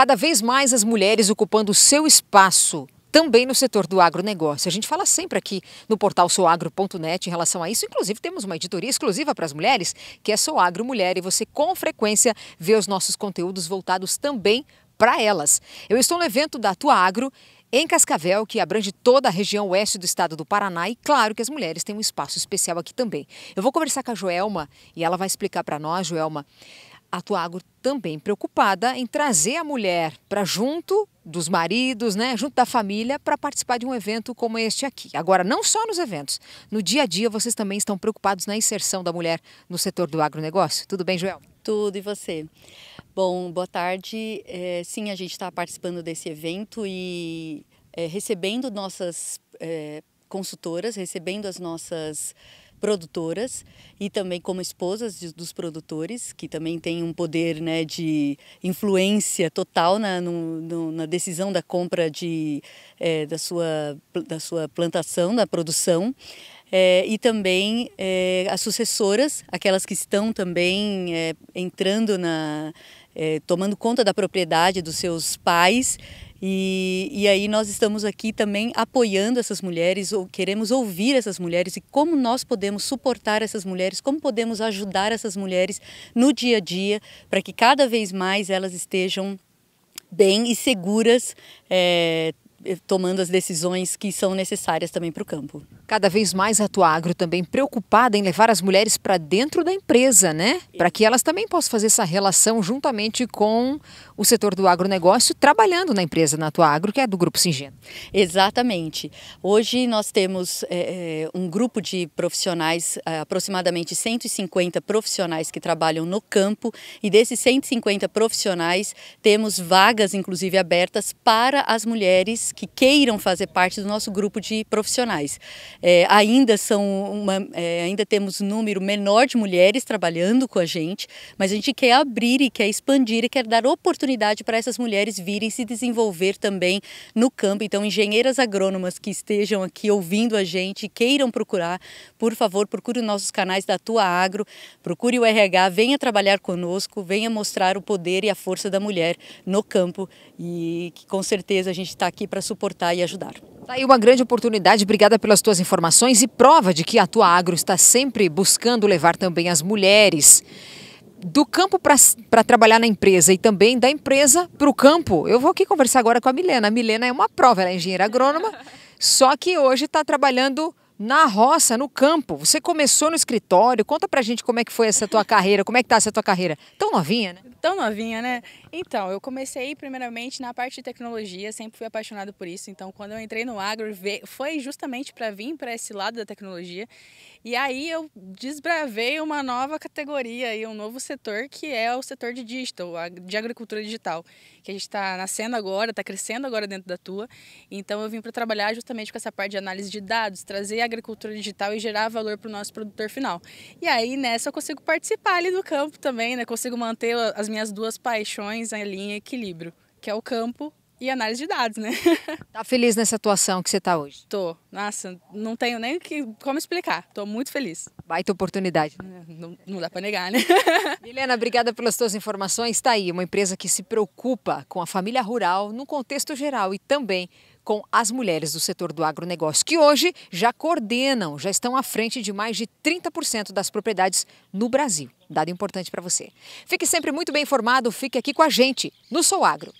cada vez mais as mulheres ocupando o seu espaço também no setor do agronegócio. A gente fala sempre aqui no portal soagro.net em relação a isso. Inclusive, temos uma editoria exclusiva para as mulheres, que é Soagro Mulher, e você com frequência vê os nossos conteúdos voltados também para elas. Eu estou no evento da Tua Agro em Cascavel, que abrange toda a região oeste do estado do Paraná, e claro que as mulheres têm um espaço especial aqui também. Eu vou conversar com a Joelma e ela vai explicar para nós, Joelma, a Tuagro também preocupada em trazer a mulher para junto dos maridos, né, junto da família, para participar de um evento como este aqui. Agora, não só nos eventos, no dia a dia vocês também estão preocupados na inserção da mulher no setor do agronegócio. Tudo bem, Joel? Tudo, e você? Bom, boa tarde. É, sim, a gente está participando desse evento e é, recebendo nossas é, consultoras, recebendo as nossas produtoras e também como esposas de, dos produtores, que também têm um poder né, de influência total na, no, no, na decisão da compra de, é, da, sua, da sua plantação, da produção. É, e também é, as sucessoras, aquelas que estão também entrando na. tomando conta da propriedade dos seus pais e, e, aí nós estamos aqui também apoiando essas mulheres, ou queremos ouvir essas mulheres e como nós podemos suportar essas mulheres, como podemos ajudar essas mulheres no dia a dia para que cada vez mais elas estejam bem e seguras é, eh, tomando as decisões que são necessárias também para o campo. Cada vez mais a Tua Agro também preocupada em levar as mulheres para dentro da empresa, né? Para que elas também possam fazer essa relação juntamente com o setor do agronegócio, trabalhando na empresa na Tua Agro, que é do Grupo Singenta. Exatamente. Hoje nós temos é, um grupo de profissionais, aproximadamente 150 profissionais que trabalham no campo, e desses 150 profissionais temos vagas, inclusive, abertas para as mulheres que queiram fazer parte do nosso grupo de profissionais. É, ainda são uma, é, ainda temos um número menor de mulheres trabalhando com a gente, mas a gente quer abrir e quer expandir e quer dar oportunidade para essas mulheres virem se desenvolver também no campo. Então, engenheiras agrônomas que estejam aqui ouvindo a gente, queiram procurar, por favor, procure os nossos canais da Tua Agro, procure o RH, venha trabalhar conosco, venha mostrar o poder e a força da mulher no campo e que com certeza a gente está aqui para para suportar e ajudar. Tá aí uma grande oportunidade. Obrigada pelas tuas informações e prova de que a tua agro está sempre buscando levar também as mulheres do campo para trabalhar na empresa e também da empresa para o campo. Eu vou aqui conversar agora com a Milena. A Milena é uma prova, ela é engenheira agrônoma, só que hoje está trabalhando na roça, no campo. Você começou no escritório, conta para gente como é que foi essa tua carreira, como é que tá essa tua carreira. Tão novinha, né? Tão novinha, né? Então, eu comecei primeiramente na parte de tecnologia, sempre fui apaixonado por isso. Então, quando eu entrei no agro, foi justamente para vir para esse lado da tecnologia. E aí eu desbravei uma nova categoria e um novo setor, que é o setor de digital, de agricultura digital, que a gente está nascendo agora, está crescendo agora dentro da tua. Então, eu vim para trabalhar justamente com essa parte de análise de dados, trazer a agricultura digital e gerar valor para o nosso produtor final. E aí, nessa, eu consigo participar ali do campo também, né? Consigo manter as minhas duas paixões ali em equilíbrio, que é o campo e análise de dados, né? Tá feliz nessa atuação que você tá hoje? Tô. Nossa, não tenho nem que, como explicar. Tô muito feliz. Baita oportunidade. Não, não dá para negar, né? Milena, obrigada pelas suas informações. Está aí uma empresa que se preocupa com a família rural no contexto geral e também com as mulheres do setor do agronegócio, que hoje já coordenam, já estão à frente de mais de 30% das propriedades no Brasil. Dado importante para você. Fique sempre muito bem informado, fique aqui com a gente no Sou Agro.